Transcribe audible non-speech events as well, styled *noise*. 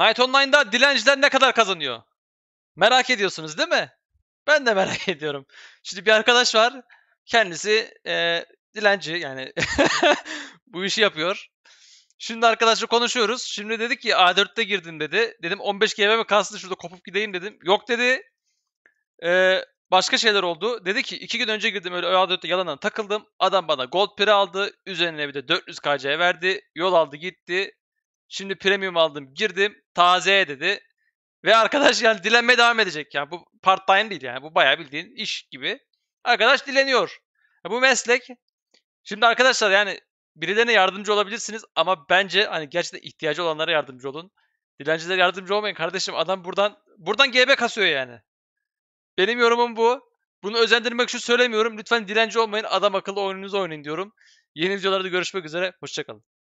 Night Online'da dilenciler ne kadar kazanıyor? Merak ediyorsunuz değil mi? Ben de merak *laughs* ediyorum. Şimdi bir arkadaş var. Kendisi e, dilenci yani *laughs* bu işi yapıyor. Şimdi arkadaşla konuşuyoruz. Şimdi dedi ki A4'te girdim dedi. Dedim 15 GB mi kalsın? şurada kopup gideyim dedim. Yok dedi. E, başka şeyler oldu. Dedi ki 2 gün önce girdim öyle A4'te yalandan takıldım. Adam bana gold pire aldı. Üzerine bir de 400 KC verdi. Yol aldı gitti. Şimdi premium aldım. Girdim. Taze dedi. Ve arkadaş yani dilenmeye devam edecek. Yani bu part time değil yani. Bu bayağı bildiğin iş gibi. Arkadaş dileniyor. bu meslek. Şimdi arkadaşlar yani birilerine yardımcı olabilirsiniz ama bence hani gerçekten ihtiyacı olanlara yardımcı olun. Dilencilere yardımcı olmayın kardeşim. Adam buradan buradan GB kasıyor yani. Benim yorumum bu. Bunu özendirmek için söylemiyorum. Lütfen dilenci olmayın. Adam akıllı oyununuzu oynayın diyorum. Yeni videolarda görüşmek üzere. Hoşçakalın.